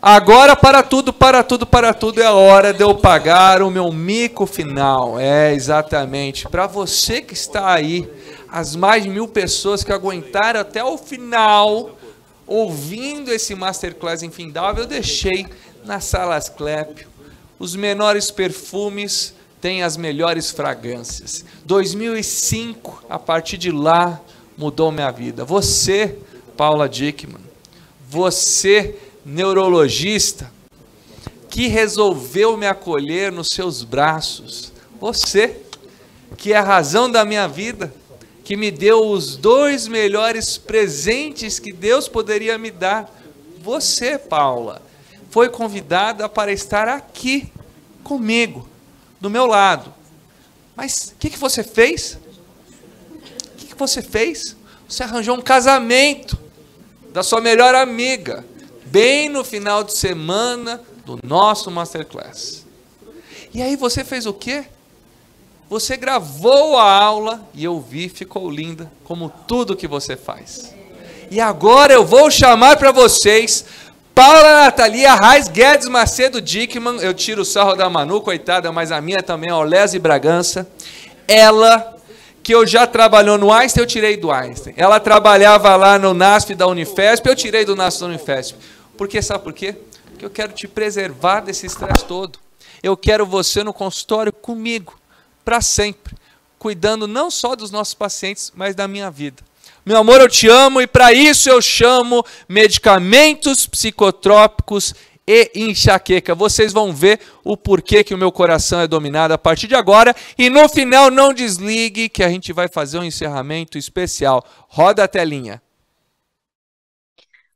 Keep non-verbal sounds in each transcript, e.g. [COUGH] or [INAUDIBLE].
Agora para tudo, para tudo, para tudo é hora de eu pagar o meu mico final. É exatamente. Para você que está aí, as mais de mil pessoas que aguentaram até o final, ouvindo esse masterclass infindável, eu deixei na sala Asclepio os menores perfumes têm as melhores fragrâncias. 2005, a partir de lá mudou minha vida. Você, Paula Dickman, você neurologista, que resolveu me acolher nos seus braços. Você, que é a razão da minha vida, que me deu os dois melhores presentes que Deus poderia me dar. Você, Paula, foi convidada para estar aqui comigo, do meu lado. Mas o que, que você fez? O que, que você fez? Você arranjou um casamento da sua melhor amiga bem no final de semana do nosso masterclass. E aí você fez o quê? Você gravou a aula e eu vi, ficou linda, como tudo que você faz. E agora eu vou chamar para vocês Paula Natalia, Raiz Guedes Macedo Dickman, eu tiro o sarro da Manu, coitada, mas a minha também, é e Bragança. Ela, que eu já trabalhou no Einstein, eu tirei do Einstein. Ela trabalhava lá no NASP da Unifesp, eu tirei do NASP da Unifesp. Porque sabe por quê? Porque eu quero te preservar desse estresse todo. Eu quero você no consultório comigo para sempre, cuidando não só dos nossos pacientes, mas da minha vida. Meu amor, eu te amo e para isso eu chamo medicamentos psicotrópicos e enxaqueca. Vocês vão ver o porquê que o meu coração é dominado a partir de agora. E no final, não desligue que a gente vai fazer um encerramento especial. Roda a telinha.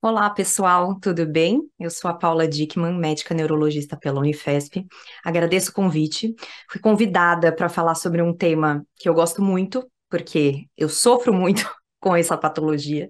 Olá, pessoal, tudo bem? Eu sou a Paula Dickman, médica neurologista pela Unifesp. Agradeço o convite. Fui convidada para falar sobre um tema que eu gosto muito, porque eu sofro muito com essa patologia,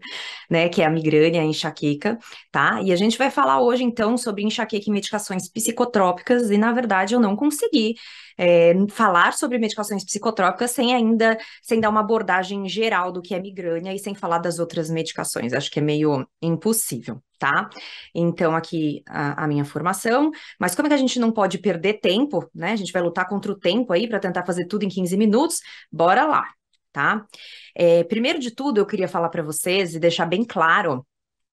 né, que é a migrânia, a enxaqueca, tá? E a gente vai falar hoje, então, sobre enxaqueca e medicações psicotrópicas, e na verdade eu não consegui é, falar sobre medicações psicotrópicas sem ainda, sem dar uma abordagem geral do que é migrânia e sem falar das outras medicações, acho que é meio impossível, tá? Então, aqui a, a minha formação, mas como é que a gente não pode perder tempo, né? A gente vai lutar contra o tempo aí para tentar fazer tudo em 15 minutos, bora lá, tá? É, primeiro de tudo, eu queria falar para vocês e deixar bem claro,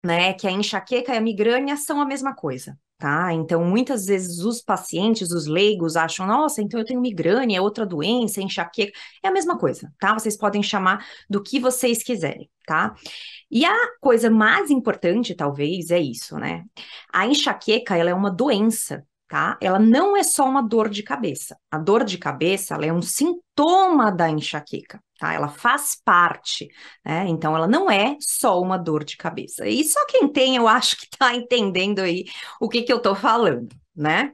né, que a enxaqueca e a migrânia são a mesma coisa. Tá? Então, muitas vezes os pacientes, os leigos, acham, nossa, então eu tenho migrânia, é outra doença, enxaqueca. É a mesma coisa, tá? Vocês podem chamar do que vocês quiserem, tá? E a coisa mais importante, talvez, é isso, né? A enxaqueca, ela é uma doença, tá? Ela não é só uma dor de cabeça. A dor de cabeça, ela é um sintoma da enxaqueca. Tá? Ela faz parte, né? Então ela não é só uma dor de cabeça. E só quem tem, eu acho que está entendendo aí o que, que eu estou falando, né?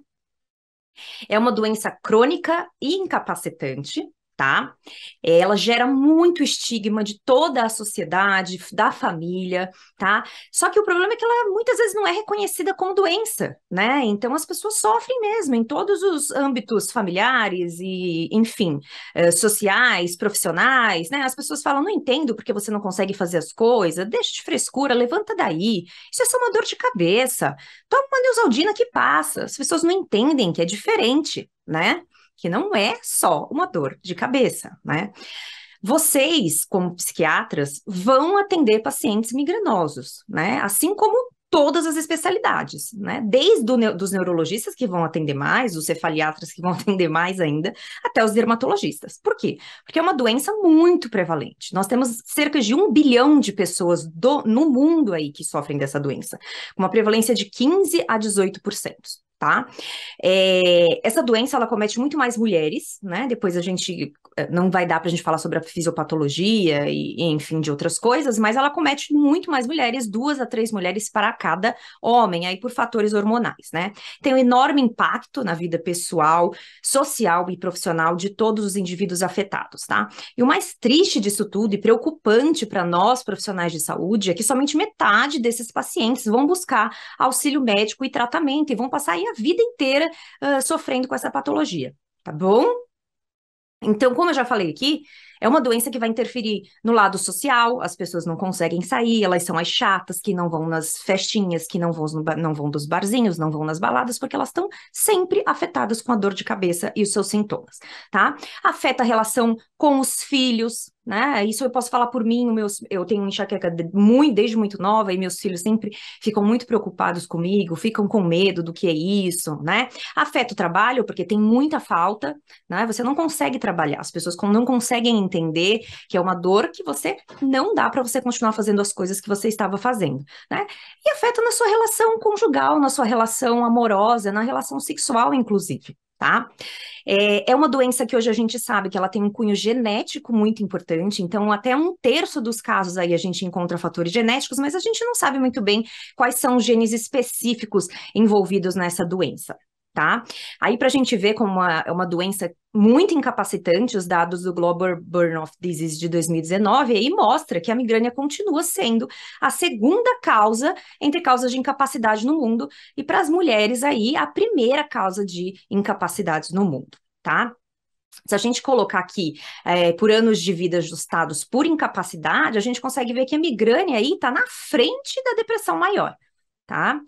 É uma doença crônica e incapacitante, tá? Ela gera muito estigma de toda a sociedade, da família, tá? Só que o problema é que ela muitas vezes não é reconhecida como doença, né? Então as pessoas sofrem mesmo em todos os âmbitos familiares e, enfim, eh, sociais, profissionais, né? As pessoas falam, não entendo porque você não consegue fazer as coisas, deixa de frescura, levanta daí, isso é só uma dor de cabeça, toma uma neusaldina que passa, as pessoas não entendem que é diferente, né? que não é só uma dor de cabeça, né? Vocês, como psiquiatras, vão atender pacientes migranosos, né? Assim como todas as especialidades, né? Desde do os neurologistas que vão atender mais, os cefaliatras que vão [LAUGHS] atender mais ainda, até os dermatologistas. Por quê? Porque é uma doença muito prevalente. Nós temos cerca de um bilhão de pessoas do, no mundo aí que sofrem dessa doença, com uma prevalência de 15 a 18% tá? É, essa doença ela comete muito mais mulheres, né? Depois a gente eh, não vai dar para a gente falar sobre a fisiopatologia e, enfim de outras coisas, mas ela comete muito mais mulheres, duas a três mulheres para cada homem, aí por fatores hormonais, né? Tem um enorme impacto na vida pessoal, social e profissional de todos os indivíduos afetados, tá? E o mais triste disso tudo e preocupante para nós profissionais de saúde é que somente metade desses pacientes vão buscar auxílio médico e tratamento e vão passar aí vida inteira uh, sofrendo com essa patologia, tá bom? Então, como eu já falei aqui, é uma doença que vai interferir no lado social, as pessoas não conseguem sair, elas são as chatas que não vão nas festinhas, que não vão, não vão dos barzinhos, não vão nas baladas, porque elas estão sempre afetadas com a dor de cabeça e os seus sintomas, tá? Afeta a relação com os filhos, né? Isso eu posso falar por mim, meus, eu tenho enxaqueca de, muito, desde muito nova e meus filhos sempre ficam muito preocupados comigo, ficam com medo do que é isso, né? Afeta o trabalho, porque tem muita falta, né? Você não consegue trabalhar, as pessoas não conseguem entender que é uma dor que você não dá para você continuar fazendo as coisas que você estava fazendo, né? E afeta na sua relação conjugal, na sua relação amorosa, na relação sexual, inclusive. Tá? É, é, uma doença que hoje a gente sabe que ela tem um cunho genético muito importante, então até um terço dos casos aí a gente encontra fatores genéticos, mas a gente não sabe muito bem quais são os genes específicos envolvidos nessa doença, tá? Aí, para a gente ver como é uma, doença muito incapacitante, os dados do Global of Disease de 2019 aí mostra que a migrânia continua sendo a segunda causa entre causas de incapacidade no mundo e para as mulheres aí a primeira causa de incapacidades no mundo, tá? Se a gente colocar aqui é, por anos de vida ajustados por incapacidade, a gente consegue ver que a migrânia aí está na frente da depressão maior, tá?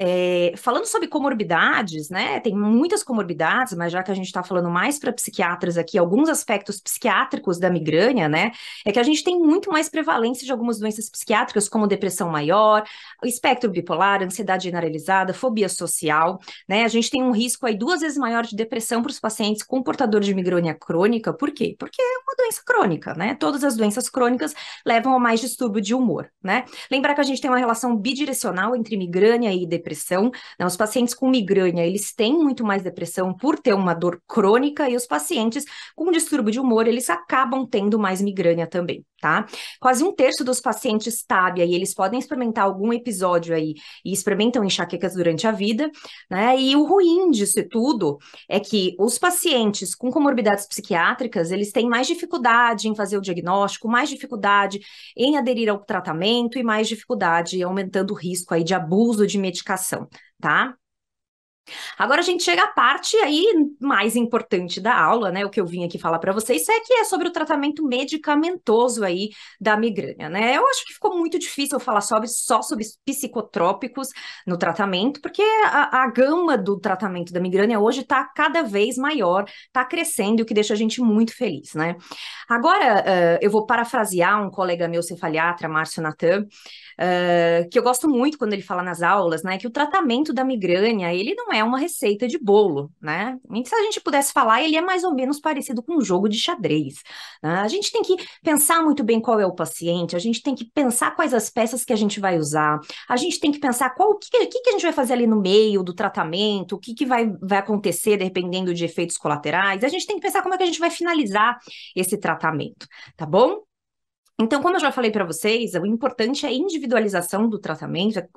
É, falando sobre comorbidades, né? Tem muitas comorbidades, mas já que a gente está falando mais para psiquiatras aqui, alguns aspectos psiquiátricos da migrânia, né? É que a gente tem muito mais prevalência de algumas doenças psiquiátricas, como depressão maior, espectro bipolar, ansiedade generalizada, fobia social, né? A gente tem um risco aí duas vezes maior de depressão para os pacientes com portador de migrânia crônica. Por quê? Porque é uma doença crônica, né? Todas as doenças crônicas levam a mais distúrbio de humor, né? Lembrar que a gente tem uma relação bidirecional entre migrânia e depressão depressão. Né? Os pacientes com migrânia, eles têm muito mais depressão por ter uma dor crônica, e os pacientes com distúrbio de humor, eles acabam tendo mais migrânia também tá? Quase um terço dos pacientes tábia aí eles podem experimentar algum episódio aí e experimentam enxaquecas durante a vida, né? E o ruim disso tudo é que os pacientes com comorbidades psiquiátricas, eles têm mais dificuldade em fazer o diagnóstico, mais dificuldade em aderir ao tratamento e mais dificuldade aumentando o risco aí de abuso de medicação, tá? Agora a gente chega à parte aí mais importante da aula, né? O que eu vim aqui falar para vocês é que é sobre o tratamento medicamentoso aí da migrânia, né? Eu acho que ficou muito difícil eu falar sobre, só sobre psicotrópicos no tratamento, porque a, a gama do tratamento da migrânia hoje está cada vez maior, está crescendo, o que deixa a gente muito feliz, né? Agora uh, eu vou parafrasear um colega meu cefaliatra, Márcio Natan, uh, que eu gosto muito quando ele fala nas aulas, né? Que o tratamento da migrânia, ele não é é uma receita de bolo, né? E se a gente pudesse falar, ele é mais ou menos parecido com um jogo de xadrez. Né? A gente tem que pensar muito bem qual é o paciente, a gente tem que pensar quais as peças que a gente vai usar, a gente tem que pensar qual o que, que, que a gente vai fazer ali no meio do tratamento, o que, que vai, vai acontecer dependendo de efeitos colaterais, a gente tem que pensar como é que a gente vai finalizar esse tratamento, tá bom? Então, como eu já falei para vocês, o importante é a individualização do tratamento. É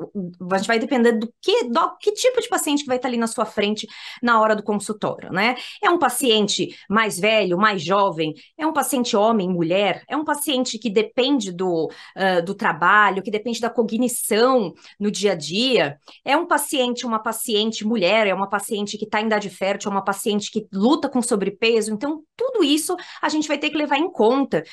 a gente vai depender do que, do que tipo de paciente que vai estar ali na sua frente na hora do consultório, né? É um paciente mais velho, mais jovem? É um paciente homem, mulher? É um paciente que depende do, uh, do trabalho, que depende da cognição no dia a dia? É um paciente, uma paciente mulher? É uma paciente que está em idade fértil? É uma paciente que luta com sobrepeso? Então, tudo isso a gente vai ter que levar em conta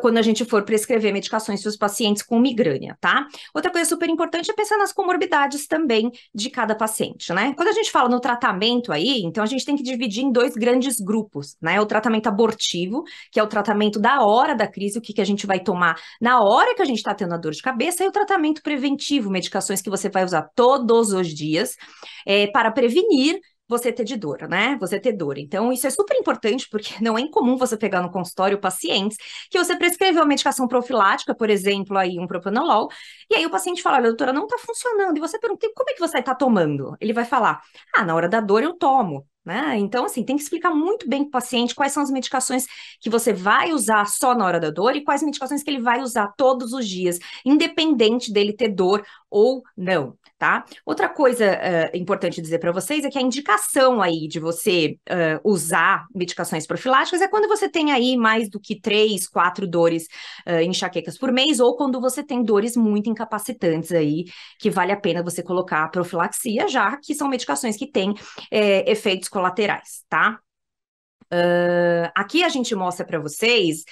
quando a gente for prescrever medicações para os pacientes com migrânia, tá? Outra coisa super importante é pensar nas comorbidades também de cada paciente, né? Quando a gente fala no tratamento aí, então a gente tem que dividir em dois grandes grupos, né? O tratamento abortivo, que é o tratamento da hora da crise, o que, que a gente vai tomar na hora que a gente está tendo a dor de cabeça, e o tratamento preventivo, medicações que você vai usar todos os dias é, para prevenir você ter de dor, né? Você ter dor. Então, isso é super importante, porque [LAUGHS] não é incomum você pegar no consultório pacientes que você prescreveu a medicação profilática, por exemplo, aí um propanolol, e aí o paciente fala, olha, doutora, não tá funcionando. E você pergunta, como é que você tá tomando? Ele vai falar, ah, na hora da dor eu tomo. Né? Então, assim, tem que explicar muito bem para o paciente quais são as medicações que você vai usar só na hora da dor e quais medicações que ele vai usar todos os dias, independente dele ter dor ou não, tá? Outra coisa uh, importante dizer para vocês é que a indicação aí de você uh, usar medicações profiláticas é quando você tem aí mais do que três, quatro dores uh, enxaquecas por mês ou quando você tem dores muito incapacitantes aí, que vale a pena você colocar a profilaxia, já que são medicações que têm efeitos colaterais, tá? Uh, aqui a gente mostra para vocês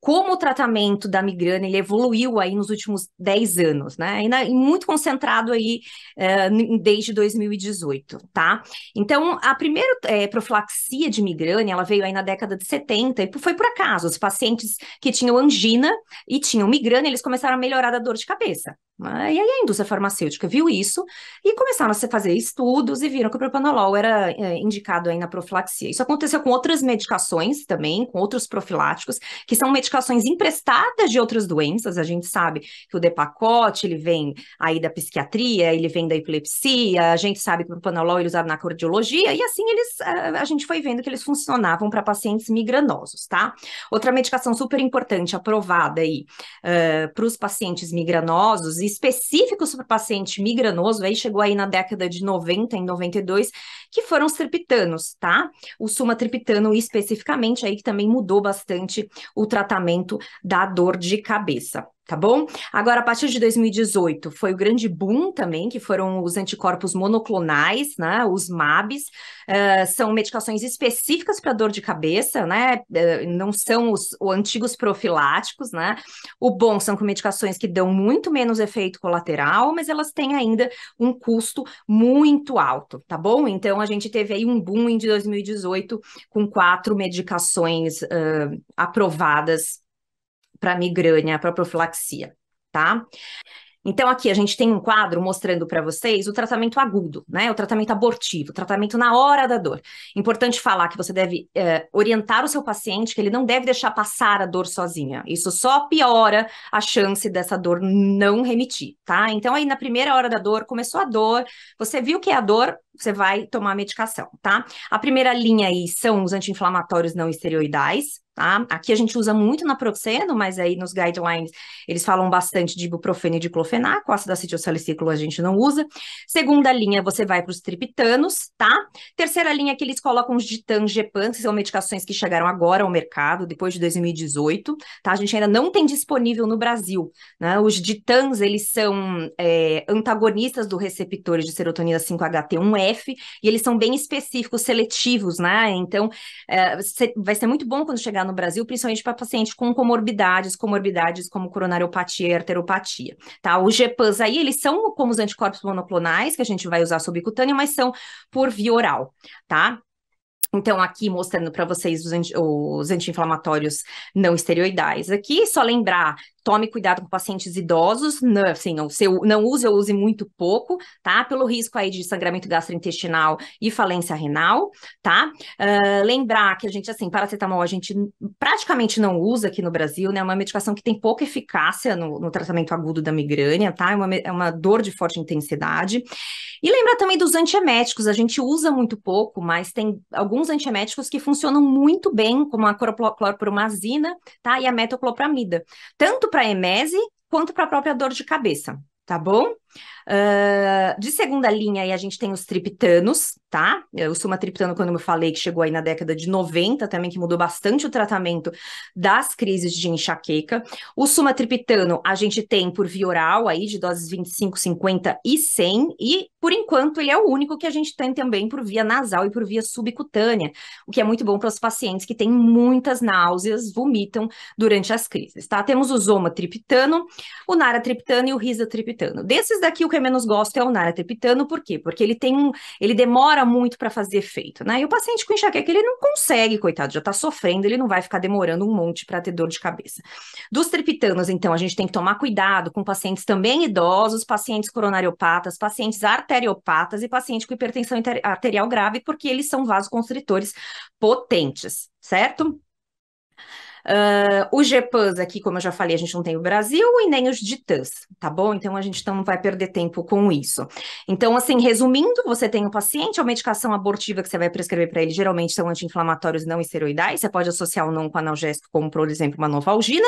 como o tratamento da migrana ele evoluiu aí nos últimos 10 anos, né? E muito concentrado aí uh, desde 2018, tá? Então, a primeira é, profilaxia de migrana, ela veio aí na década de 70 e foi por acaso. Os pacientes que tinham angina e tinham migrana, eles começaram a melhorar da dor de cabeça. Né? E aí a indústria farmacêutica viu isso e começaram a fazer estudos e viram que o propanolol era é, indicado aí na profilaxia. Isso aconteceu com outras medicações também, com outros profiláticos, que são medicações emprestadas de outras doenças. A gente sabe que o depacote, ele vem aí da psiquiatria, ele vem da epilepsia, a gente sabe que o propanolol é usado na cardiologia e assim eles é, a gente foi vendo que eles funcionavam para pacientes migranosos, tá? Outra medicação super importante aprovada aí uh, para os pacientes migranosos específicos para paciente migranoso, aí chegou aí na década de 90, em 92, que foram os triptanos, tá? O sumatriptano especificamente aí que também mudou bastante o tratamento da dor de cabeça tá bom? Agora, a partir de 2018, foi o grande boom também, que foram os anticorpos monoclonais, né? Os MABs, uh, são medicações específicas para dor de cabeça, né? Uh, não são os, os, antigos profiláticos, né? O bom são com medicações que dão muito menos efeito colateral, mas elas têm ainda um custo muito alto, tá bom? Então, a gente teve aí um boom em 2018 com quatro medicações uh, aprovadas para migrânia, para profilaxia, tá? Então, aqui a gente tem um quadro mostrando para vocês o tratamento agudo, né? O tratamento abortivo, o tratamento na hora da dor. Importante falar que você deve é, orientar o seu paciente que ele não deve deixar passar a dor sozinha. Isso só piora a chance dessa dor não remitir, tá? Então, aí na primeira hora da dor, começou a dor, você viu que é a dor, você vai tomar a medicação, tá? A primeira linha aí são os anti-inflamatórios não esteroidais, Tá? Aqui a gente usa muito naproxeno, mas aí nos guidelines eles falam bastante de ibuprofeno e diclofenaco, ácido acetilsalicílico a gente não usa. Segunda linha, você vai para os triptanos, tá? Terceira linha que eles colocam os ditangepan, que são medicações que chegaram agora ao mercado, depois de 2018, tá? A gente ainda não tem disponível no Brasil, né? Os ditans, eles são é, antagonistas do receptor de serotonina 5-HT1F, e eles são bem específicos, seletivos, né? Então, é, vai ser muito bom quando chegar no Brasil, principalmente para pacientes com comorbidades, comorbidades como coronariopatia e arteropatia, tá? Os GEPANs aí, eles são como os anticorpos monoclonais, que a gente vai usar subcutâneo, mas são por via oral, tá? Então, aqui mostrando para vocês os, anti, os anti-inflamatórios não esteroidais. Aqui, só lembrar tome cuidado com pacientes idosos, não, né, assim, não, não use ou use muito pouco, tá? Pelo risco aí de sangramento gastrointestinal e falência renal, tá? Uh, lembrar que a gente, assim, paracetamol a gente praticamente não usa aqui no Brasil, né? É uma medicação que tem pouca eficácia no, no tratamento agudo da migrânia, tá? É uma, é uma dor de forte intensidade. E lembrar também dos antieméticos, a gente usa muito pouco, mas tem alguns antieméticos que funcionam muito bem, como a clorpromazina, tá? E a metoclopramida. Tanto para para a emese quanto para a própria dor de cabeça, tá bom? Uh, de segunda linha, aí a gente tem os triptanos, tá? O sumatriptano, quando eu falei, que chegou aí na década de 90 também, que mudou bastante o tratamento das crises de enxaqueca. O sumatriptano a gente tem por via oral aí, de doses 25, 50 e 100, e por enquanto ele é o único que a gente tem também por via nasal e por via subcutânea, o que é muito bom para os pacientes que têm muitas náuseas, vomitam durante as crises, tá? Temos o zomatriptano, o naratriptano e o risatriptano. Desses esses daqui o que eu menos gosto é o naratepitano, por quê? Porque ele tem um, ele demora muito para fazer efeito, né? E o paciente com enxaqueca, ele não consegue, coitado, já tá sofrendo, ele não vai ficar demorando um monte para ter dor de cabeça. Dos triptanos, então, a gente tem que tomar cuidado com pacientes também idosos, pacientes coronariopatas, pacientes arteriopatas e paciente com hipertensão arterial grave, porque eles são vasoconstritores potentes, certo? Uh, os GPAs aqui, como eu já falei, a gente não tem o Brasil e nem os DITAs, tá bom? Então a gente então não vai perder tempo com isso. Então, assim, resumindo, você tem um paciente, a medicação abortiva que você vai prescrever para ele geralmente são anti-inflamatórios não esteroidais, você pode associar ou não com analgésico, como por exemplo uma novalgina,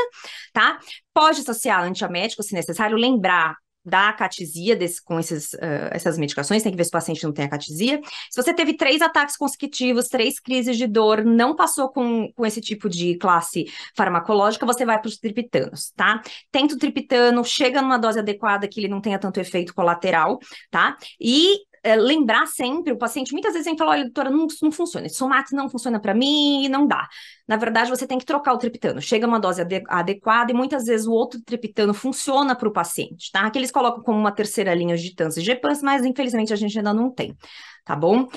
tá? Pode associar antiamético se necessário, lembrar da catisia desse, com esses, uh, essas medicações, tem que ver se o paciente não tem a catisia. Se você teve três ataques consecutivos, três crises de dor, não passou com, com esse tipo de classe farmacológica, você vai para os triptanos, tá? Tenta o triptano, chega numa dose adequada que ele não tenha tanto efeito colateral, tá? E é, lembrar sempre o paciente. Muitas vezes a gente fala, olha, doutora, não, não funciona, o somato não funciona para mim, não dá. Na verdade, você tem que trocar o triptano. Chega uma dose ade adequada e muitas vezes o outro triptano funciona para o paciente, tá? Que eles colocam como uma terceira linha de tans e gepans, mas infelizmente a gente ainda não tem, tá bom?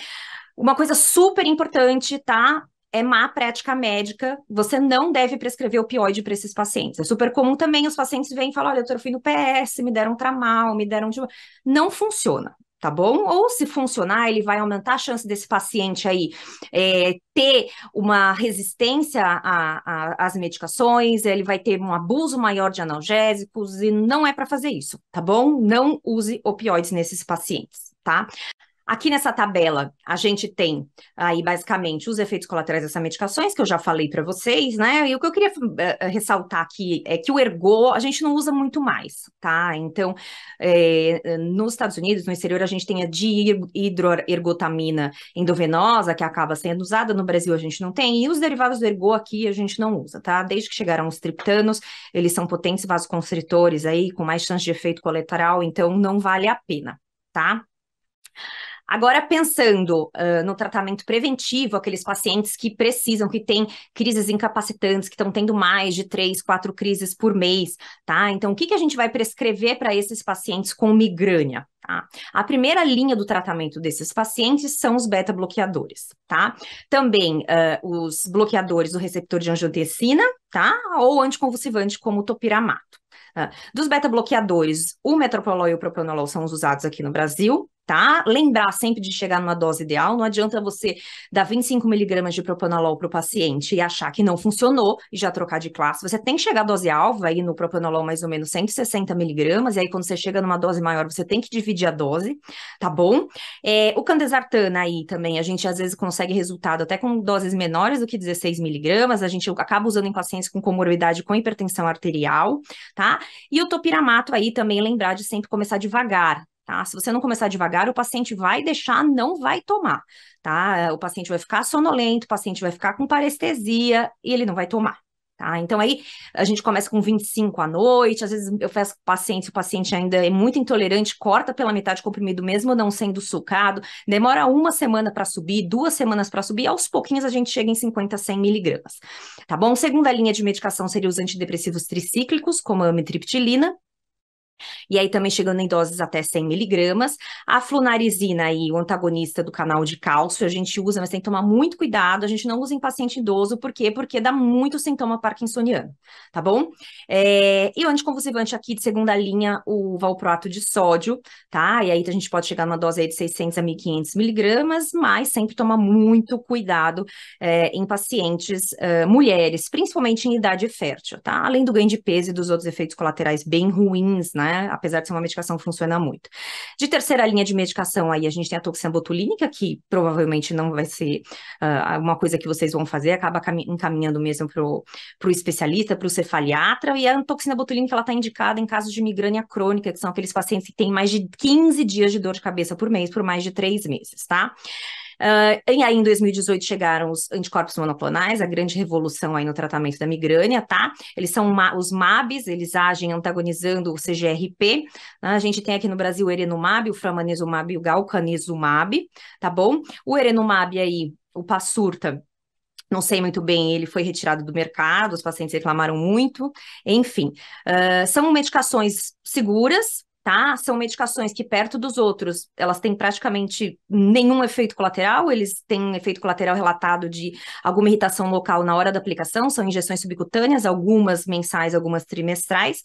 Uma coisa super importante, tá? é má prática médica, você não deve prescrever opioide para esses pacientes. É super comum também os pacientes vêm e falam: olha, doutor, eu fui no PS, me deram tramal, me deram. De... Não funciona, tá bom? Ou se funcionar, ele vai aumentar a chance desse paciente aí é, ter uma resistência às medicações, ele vai ter um abuso maior de analgésicos e não é para fazer isso, tá bom? Não use opioides nesses pacientes, tá? Aqui nessa tabela, a gente tem aí basicamente os efeitos colaterais dessas medicações, que eu já falei para vocês, né? E o que eu queria uh, ressaltar aqui é que o ergo a gente não usa muito mais, tá? Então, é, nos Estados Unidos, no exterior, a gente tem a dihidroergotamina endovenosa, que acaba sendo usada, no Brasil a gente não tem, e os derivados do ergo aqui a gente não usa, tá? Desde que chegaram os triptanos, eles são potentes vasoconstritores aí, com mais chance de efeito colateral, então não vale a pena, tá? Agora, pensando uh, no tratamento preventivo, aqueles pacientes que precisam, que têm crises incapacitantes, que estão tendo mais de três, quatro crises por mês, tá? Então, o que, que a gente vai prescrever para esses pacientes com migrânia? Tá? A primeira linha do tratamento desses pacientes são os beta-bloqueadores, tá? Também uh, os bloqueadores do receptor de angiotensina, tá? Ou anticonvulsivante como o topiramato. Uh, dos beta-bloqueadores, o metoprolol e o propranolol são os usados aqui no Brasil, tá? Lembrar sempre de chegar numa dose ideal, não adianta você dar 25 miligramas de propanolol para o paciente e achar que não funcionou e já trocar de classe. Você tem que chegar à dose alva, aí no propanolol mais ou menos 160 miligramas, e aí quando você chega numa dose maior, você tem que dividir dividir a dose, tá bom? É, o candesartana aí também, a gente às vezes consegue resultado até com doses menores do que 16 miligramas, a gente acaba usando em pacientes com comorbidade com hipertensão arterial, tá? E o topiramato aí também lembrar de sempre começar devagar, tá? Se você não começar devagar, o paciente vai deixar, não vai tomar, tá? O paciente vai ficar sonolento, o paciente vai ficar com parestesia e ele não vai tomar, Tá? Então aí a gente começa com 25 à noite, às vezes eu faço paciente, o paciente ainda é muito intolerante, corta pela metade o comprimido mesmo não sendo sucado, demora uma semana para subir, duas semanas para subir, aos pouquinhos a gente chega em 50, 100 miligramas, tá bom? Segunda linha de medicação seria os antidepressivos tricíclicos, como a amitriptilina, e aí também chegando em doses até 100 miligramas. A flunarizina aí, o antagonista do canal de cálcio, a gente usa, mas tem que tomar muito cuidado. A gente não usa em paciente idoso, por quê? Porque dá muito sintoma parkinsoniano, tá bom? É... E o anticonvulsivante aqui de segunda linha, o valproato de sódio, tá? E aí a gente pode chegar numa dose aí de 600 a 1500 miligramas, mas sempre tomar muito cuidado é, em pacientes é, mulheres, principalmente em idade fértil, tá? Além do ganho de peso e dos outros efeitos colaterais bem ruins, né? Né? Apesar de ser uma medicação, funciona muito. De terceira linha de medicação, aí a gente tem a toxina botulínica, que provavelmente não vai ser uh, ah, uma coisa que vocês vão fazer, acaba encaminhando mesmo para o especialista, para o cefaliatra, e a toxina botulínica, ela está indicada em casos de migrânia crônica, que são aqueles pacientes que têm mais de 15 dias de dor de cabeça por mês, por mais de três meses, tá? Uh, e aí, em 2018, chegaram os anticorpos monoclonais, a grande revolução aí no tratamento da migrânia, tá? Eles são os MABs, eles agem antagonizando o CGRP. Né? A gente tem aqui no Brasil o Erenumab, o framanizumab, e o galcanizumab, tá bom? O Erenumab aí, o Passurta, não sei muito bem, ele foi retirado do mercado, os pacientes reclamaram muito, enfim. Uh, são medicações seguras, tá? São medicações que, perto dos outros, elas têm praticamente nenhum efeito colateral, eles têm efeito colateral relatado de alguma irritação local na hora da aplicação, são injeções subcutâneas, algumas mensais, algumas trimestrais,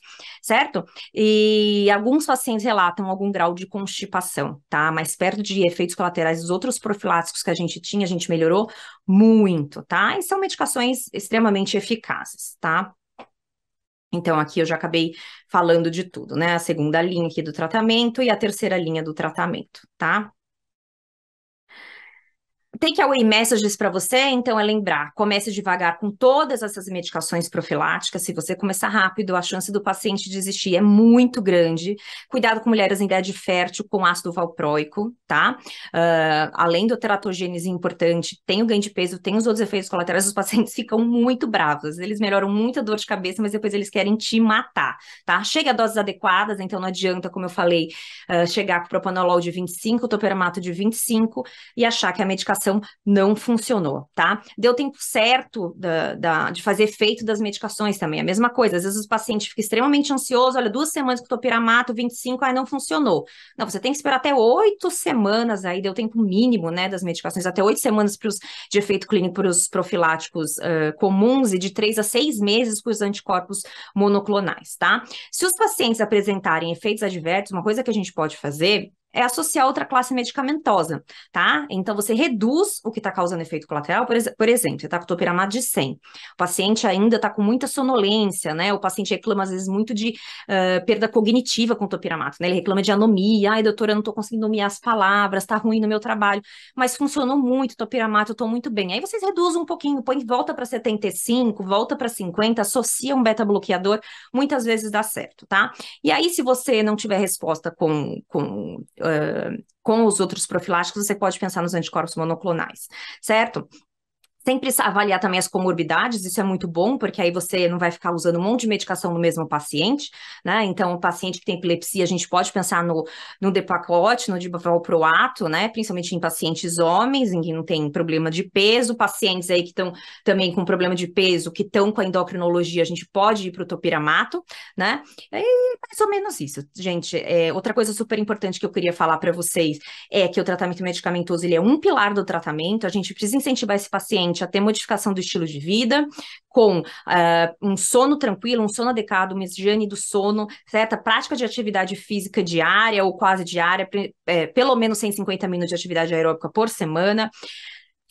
certo? E alguns pacientes relatam algum grau de constipação, tá? Mas perto de efeitos colaterais dos outros profiláticos que a gente tinha, a gente melhorou muito, tá? E são medicações extremamente eficazes, tá? Então, aqui eu já acabei falando de tudo, né? A segunda linha aqui do tratamento e a terceira linha do tratamento, tá? away messages para você, então, é lembrar: comece devagar com todas essas medicações profiláticas. Se você começar rápido, a chance do paciente desistir é muito grande. Cuidado com mulheres em idade fértil com ácido valproico, tá? Uh, além do teratogênese importante, tem o ganho de peso, tem os outros efeitos colaterais. Os pacientes [LAUGHS] ficam muito bravos. Eles melhoram muita dor de cabeça, mas depois eles querem te matar, tá? Chega a doses adequadas, então não adianta, como eu falei, uh, chegar com propanolol de 25, toperamato de 25 e achar que a medicação medicação não funcionou, tá? Deu tempo certo da, da, de fazer efeito das medicações também, a mesma coisa. Às vezes o paciente fica extremamente ansioso, olha, duas semanas que topiramato, 25, aí não funcionou. Não, você tem que esperar até oito semanas aí, deu tempo mínimo, né, das medicações, até oito semanas pros, de efeito clínico para os profiláticos uh, comuns e de três a seis meses para os anticorpos monoclonais, tá? Se os pacientes apresentarem efeitos adversos, uma coisa que a gente pode fazer é associar outra classe medicamentosa, tá? Então, você reduz o que está causando efeito colateral, por, ex por exemplo, você está com topiramato de 100, o paciente ainda está com muita sonolência, né? O paciente reclama, às vezes, muito de uh, perda cognitiva com topiramato, né? Ele reclama de anomia, ai, doutora, eu não estou conseguindo nomear as palavras, está ruim no meu trabalho, mas funcionou muito topiramato, eu estou muito bem. Aí vocês reduzem um pouquinho, põe volta para 75, volta para 50, associa um beta-bloqueador, muitas vezes dá certo, tá? E aí, se você não tiver resposta com, com com os outros profiláticos, você pode pensar nos anticorpos monoclonais, certo? Sempre avaliar também as comorbidades, isso é muito bom, porque aí você não vai ficar usando um monte de medicação no mesmo paciente, né? Então, o paciente que tem epilepsia, a gente pode pensar no, no depacote, no divalproato, né? Principalmente em pacientes homens, em que não tem problema de peso, pacientes aí que estão também com problema de peso, que estão com a endocrinologia, a gente pode ir para o topiramato, né? E é mais ou menos isso, gente. É, outra coisa super importante que eu queria falar para vocês é que o tratamento medicamentoso, ele é um pilar do tratamento, a gente precisa incentivar esse paciente paciente a ter modificação do estilo de vida, com uh, um sono tranquilo, um sono adequado, uma higiene do sono, certa prática de atividade física diária ou quase diária, é, pelo menos 150 minutos de atividade aeróbica por semana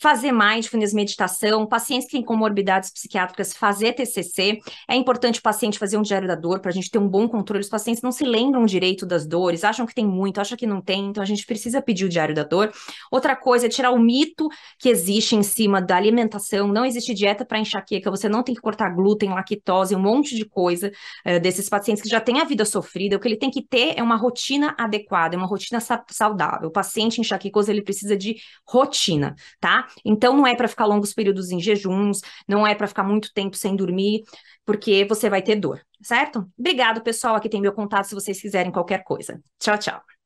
fazer mindfulness, meditação, pacientes que têm comorbidades psiquiátricas, fazer TCC. É importante o paciente fazer um diário da dor para a gente ter um bom controle. Os pacientes não se lembram direito das dores, acham que tem muito, acham que não tem, então a gente precisa pedir o diário da dor. Outra coisa é tirar o mito que existe em cima da alimentação. Não existe dieta para enxaqueca, você não tem que cortar glúten, lactose, um monte de coisa é, desses pacientes que já têm a vida sofrida. O que ele tem que ter é uma rotina adequada, é uma rotina saudável. O paciente enxaquecoso, ele precisa de rotina, tá? Então não é para ficar longos períodos em jejuns, não é para ficar muito tempo sem dormir, porque você vai ter dor, certo? Obrigado, pessoal. Aqui tem meu contato se vocês quiserem qualquer coisa. Tchau, tchau.